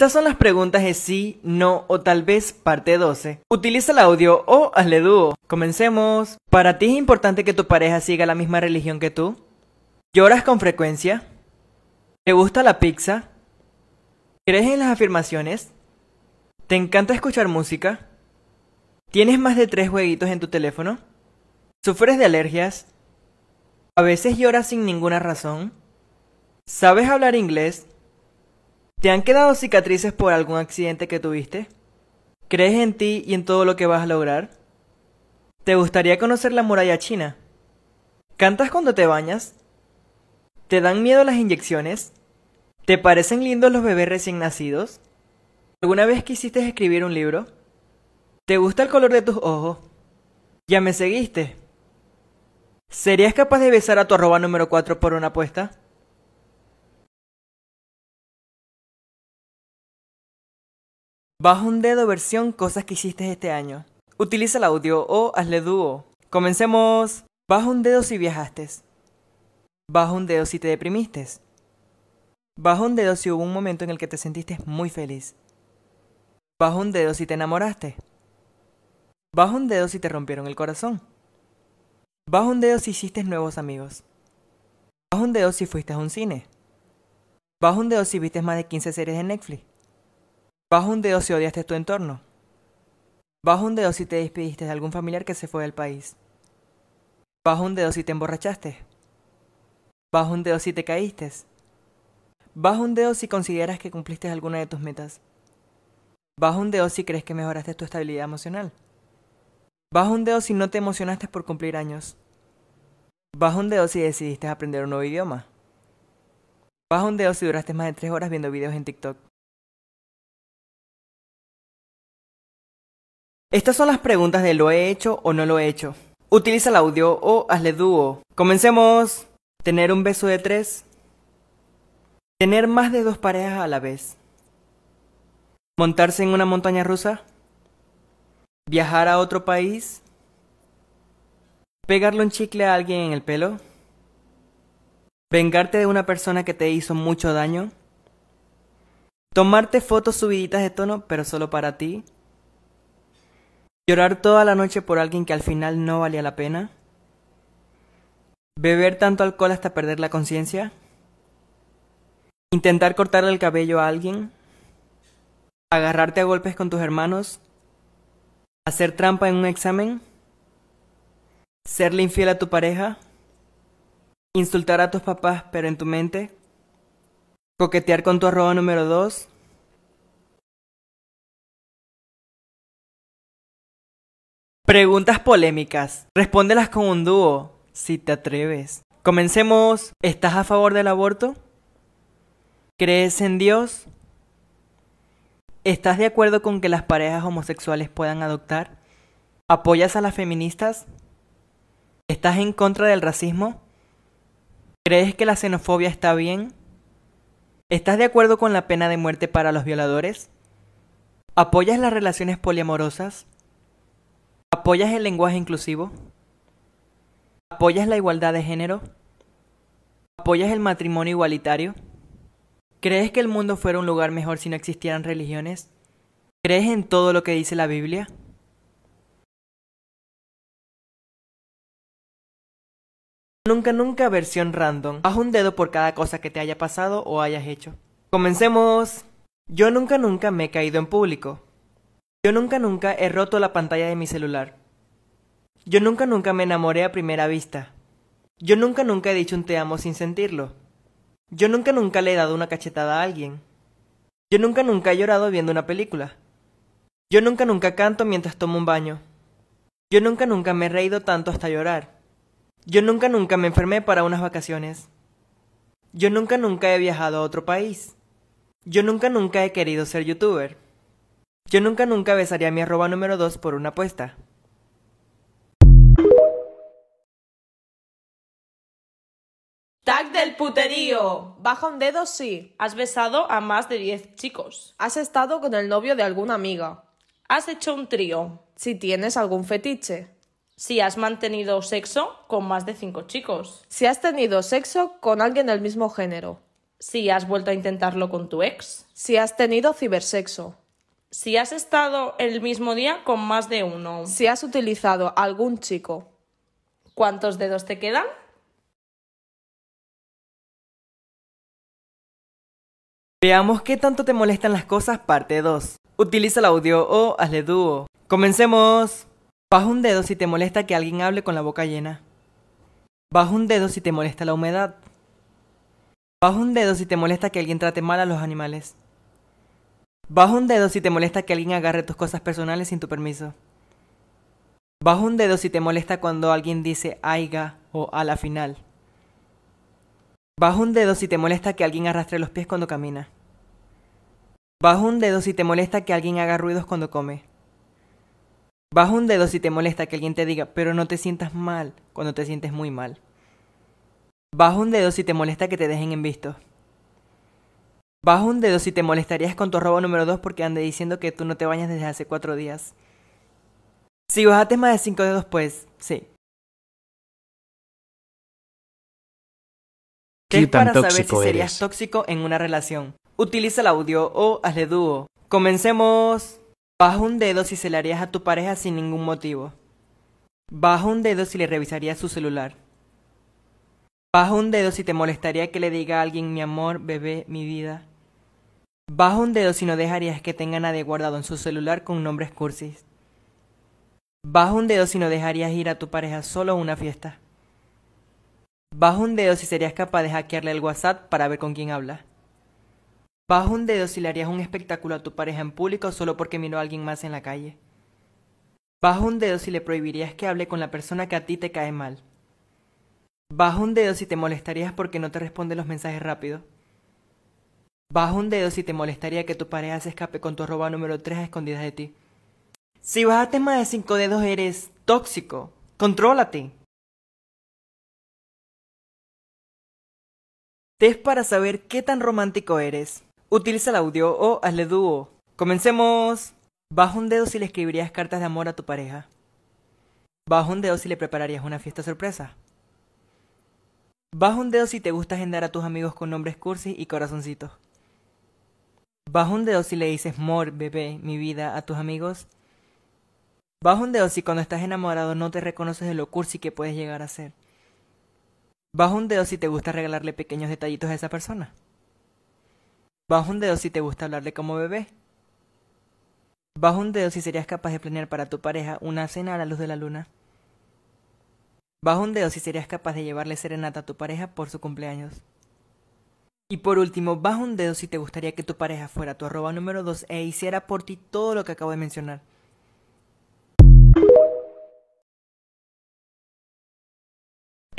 Estas son las preguntas de sí, no o tal vez parte 12. Utiliza el audio o hazle dúo. Comencemos. ¿Para ti es importante que tu pareja siga la misma religión que tú? ¿Lloras con frecuencia? ¿Te gusta la pizza? ¿Crees en las afirmaciones? ¿Te encanta escuchar música? ¿Tienes más de tres jueguitos en tu teléfono? ¿Sufres de alergias? ¿A veces lloras sin ninguna razón? ¿Sabes hablar inglés? ¿Te han quedado cicatrices por algún accidente que tuviste? ¿Crees en ti y en todo lo que vas a lograr? ¿Te gustaría conocer la muralla china? ¿Cantas cuando te bañas? ¿Te dan miedo las inyecciones? ¿Te parecen lindos los bebés recién nacidos? ¿Alguna vez quisiste escribir un libro? ¿Te gusta el color de tus ojos? ¿Ya me seguiste? ¿Serías capaz de besar a tu arroba número 4 por una apuesta? Baja un dedo versión cosas que hiciste este año. Utiliza el audio o hazle dúo. Comencemos. Baja un dedo si viajaste. Baja un dedo si te deprimiste. Baja un dedo si hubo un momento en el que te sentiste muy feliz. Baja un dedo si te enamoraste. Baja un dedo si te rompieron el corazón. Baja un dedo si hiciste nuevos amigos. Bajo un dedo si fuiste a un cine. Baja un dedo si viste más de 15 series de Netflix. Bajo un dedo si odiaste tu entorno. Bajo un dedo si te despediste de algún familiar que se fue del país. Bajo un dedo si te emborrachaste. Bajo un dedo si te caíste. Bajo un dedo si consideras que cumpliste alguna de tus metas. Bajo un dedo si crees que mejoraste tu estabilidad emocional. Bajo un dedo si no te emocionaste por cumplir años. Bajo un dedo si decidiste aprender un nuevo idioma. Bajo un dedo si duraste más de tres horas viendo videos en TikTok. Estas son las preguntas de lo he hecho o no lo he hecho. Utiliza el audio o hazle dúo. Comencemos. Tener un beso de tres. Tener más de dos parejas a la vez. Montarse en una montaña rusa. Viajar a otro país. Pegarle un chicle a alguien en el pelo. Vengarte de una persona que te hizo mucho daño. Tomarte fotos subiditas de tono, pero solo para ti. Llorar toda la noche por alguien que al final no valía la pena. Beber tanto alcohol hasta perder la conciencia. Intentar cortarle el cabello a alguien. Agarrarte a golpes con tus hermanos. Hacer trampa en un examen. Serle infiel a tu pareja. Insultar a tus papás pero en tu mente. Coquetear con tu arroba número dos. Preguntas polémicas. Respóndelas con un dúo, si te atreves. Comencemos. ¿Estás a favor del aborto? ¿Crees en Dios? ¿Estás de acuerdo con que las parejas homosexuales puedan adoptar? ¿Apoyas a las feministas? ¿Estás en contra del racismo? ¿Crees que la xenofobia está bien? ¿Estás de acuerdo con la pena de muerte para los violadores? ¿Apoyas las relaciones poliamorosas? ¿Apoyas el lenguaje inclusivo? ¿Apoyas la igualdad de género? ¿Apoyas el matrimonio igualitario? ¿Crees que el mundo fuera un lugar mejor si no existieran religiones? ¿Crees en todo lo que dice la Biblia? Nunca, nunca versión random. Haz un dedo por cada cosa que te haya pasado o hayas hecho. Comencemos. Yo nunca, nunca me he caído en público. Yo nunca, nunca he roto la pantalla de mi celular. Yo nunca nunca me enamoré a primera vista. Yo nunca nunca he dicho un te amo sin sentirlo. Yo nunca nunca le he dado una cachetada a alguien. Yo nunca nunca he llorado viendo una película. Yo nunca nunca canto mientras tomo un baño. Yo nunca nunca me he reído tanto hasta llorar. Yo nunca nunca me enfermé para unas vacaciones. Yo nunca nunca he viajado a otro país. Yo nunca nunca he querido ser youtuber. Yo nunca nunca besaría mi arroba número 2 por una apuesta. del puterío. Baja un dedo, sí. Has besado a más de 10 chicos. Has estado con el novio de alguna amiga. Has hecho un trío. Si tienes algún fetiche. Si has mantenido sexo con más de 5 chicos. Si has tenido sexo con alguien del mismo género. Si has vuelto a intentarlo con tu ex. Si has tenido cibersexo. Si has estado el mismo día con más de uno. Si has utilizado algún chico. ¿Cuántos dedos te quedan? Veamos qué tanto te molestan las cosas, parte 2. Utiliza el audio o hazle dúo. ¡Comencemos! Baja un dedo si te molesta que alguien hable con la boca llena. Baja un dedo si te molesta la humedad. Baja un dedo si te molesta que alguien trate mal a los animales. Baja un dedo si te molesta que alguien agarre tus cosas personales sin tu permiso. Baja un dedo si te molesta cuando alguien dice aiga o a la final. Baja un dedo si te molesta que alguien arrastre los pies cuando camina. Baja un dedo si te molesta que alguien haga ruidos cuando come. Baja un dedo si te molesta que alguien te diga, pero no te sientas mal cuando te sientes muy mal. Baja un dedo si te molesta que te dejen en visto. Baja un dedo si te molestarías con tu robo número 2 porque ande diciendo que tú no te bañas desde hace cuatro días. Si bajaste más de cinco dedos, pues sí. ¿Qué, para saber si serías tóxico en una relación? Utiliza el audio o hazle dúo. Comencemos. Baja un dedo si se le a tu pareja sin ningún motivo. Baja un dedo si le revisarías su celular. Baja un dedo si te molestaría que le diga a alguien mi amor, bebé, mi vida. Baja un dedo si no dejarías que tenga nadie guardado en su celular con nombres cursis. Baja un dedo si no dejarías ir a tu pareja solo a una fiesta. Baja un dedo si serías capaz de hackearle el WhatsApp para ver con quién habla. Baja un dedo si le harías un espectáculo a tu pareja en público solo porque miró a alguien más en la calle. Baja un dedo si le prohibirías que hable con la persona que a ti te cae mal. Baja un dedo si te molestarías porque no te responde los mensajes rápido. Baja un dedo si te molestaría que tu pareja se escape con tu arroba número 3 escondida de ti. Si a más de cinco dedos eres tóxico. Contrólate. es para saber qué tan romántico eres. Utiliza el audio o hazle dúo. Comencemos. Baja un dedo si le escribirías cartas de amor a tu pareja. Baja un dedo si le prepararías una fiesta sorpresa. Baja un dedo si te gusta agendar a tus amigos con nombres cursis y corazoncitos. Baja un dedo si le dices mor, bebé, mi vida a tus amigos. Baja un dedo si cuando estás enamorado no te reconoces de lo cursi que puedes llegar a ser. Baja un dedo si te gusta regalarle pequeños detallitos a esa persona. Baja un dedo si te gusta hablarle como bebé. Baja un dedo si serías capaz de planear para tu pareja una cena a la luz de la luna. Baja un dedo si serías capaz de llevarle serenata a tu pareja por su cumpleaños. Y por último, baja un dedo si te gustaría que tu pareja fuera tu arroba número 2 e hiciera por ti todo lo que acabo de mencionar.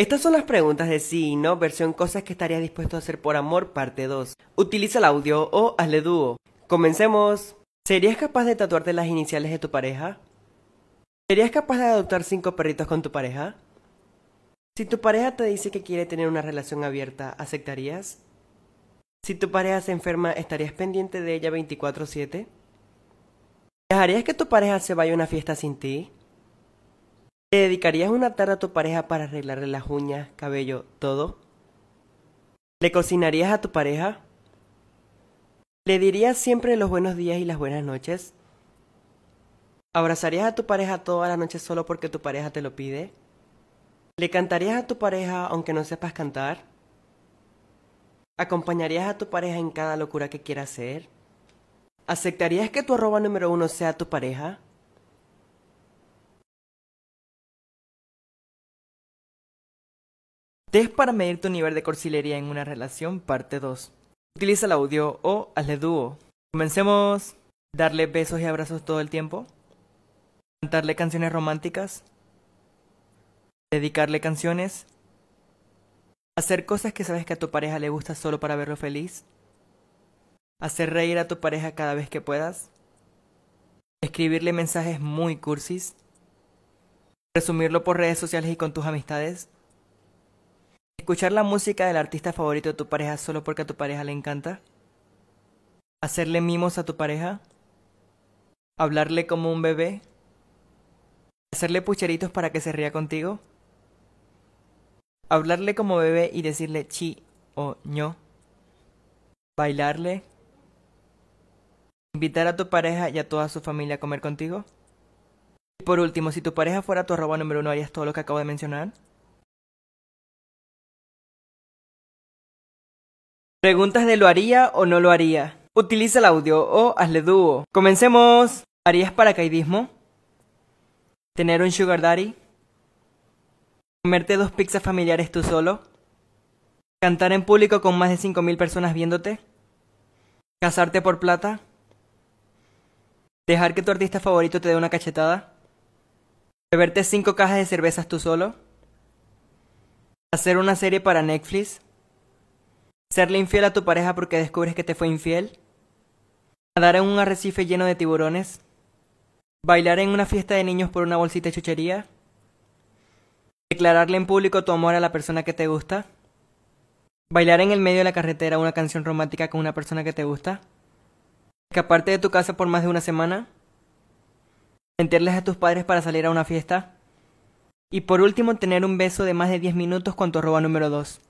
Estas son las preguntas de sí y no, versión cosas que estarías dispuesto a hacer por amor, parte 2. Utiliza el audio o hazle dúo. Comencemos. ¿Serías capaz de tatuarte las iniciales de tu pareja? ¿Serías capaz de adoptar cinco perritos con tu pareja? Si tu pareja te dice que quiere tener una relación abierta, ¿aceptarías? Si tu pareja se enferma, ¿estarías pendiente de ella 24/7? ¿Dejarías que tu pareja se vaya a una fiesta sin ti? ¿Te dedicarías una tarde a tu pareja para arreglarle las uñas, cabello, todo? ¿Le cocinarías a tu pareja? ¿Le dirías siempre los buenos días y las buenas noches? ¿Abrazarías a tu pareja toda la noche solo porque tu pareja te lo pide? ¿Le cantarías a tu pareja aunque no sepas cantar? ¿Acompañarías a tu pareja en cada locura que quiera hacer? ¿Aceptarías que tu arroba número uno sea tu pareja? Test para medir tu nivel de cursilería en una relación, parte 2. Utiliza el audio o hazle dúo. Comencemos. Darle besos y abrazos todo el tiempo. Cantarle canciones románticas. Dedicarle canciones. Hacer cosas que sabes que a tu pareja le gusta solo para verlo feliz. Hacer reír a tu pareja cada vez que puedas. Escribirle mensajes muy cursis. Resumirlo por redes sociales y con tus amistades. Escuchar la música del artista favorito de tu pareja solo porque a tu pareja le encanta. Hacerle mimos a tu pareja. Hablarle como un bebé. Hacerle pucheritos para que se ría contigo. Hablarle como bebé y decirle chi o ño. Bailarle. Invitar a tu pareja y a toda su familia a comer contigo. Y por último, si tu pareja fuera tu arroba número uno, harías todo lo que acabo de mencionar. Preguntas de lo haría o no lo haría. Utiliza el audio o hazle dúo. Comencemos. ¿Harías paracaidismo? ¿Tener un sugar daddy? ¿Comerte dos pizzas familiares tú solo? ¿Cantar en público con más de 5.000 personas viéndote? ¿Casarte por plata? ¿Dejar que tu artista favorito te dé una cachetada? ¿Beberte cinco cajas de cervezas tú solo? ¿Hacer una serie para Netflix? ¿Serle infiel a tu pareja porque descubres que te fue infiel? ¿Nadar en un arrecife lleno de tiburones? ¿Bailar en una fiesta de niños por una bolsita de chuchería? ¿Declararle en público tu amor a la persona que te gusta? ¿Bailar en el medio de la carretera una canción romántica con una persona que te gusta? ¿Escaparte de tu casa por más de una semana? ¿Mentirles a tus padres para salir a una fiesta? Y por último, tener un beso de más de 10 minutos con tu arroba número 2.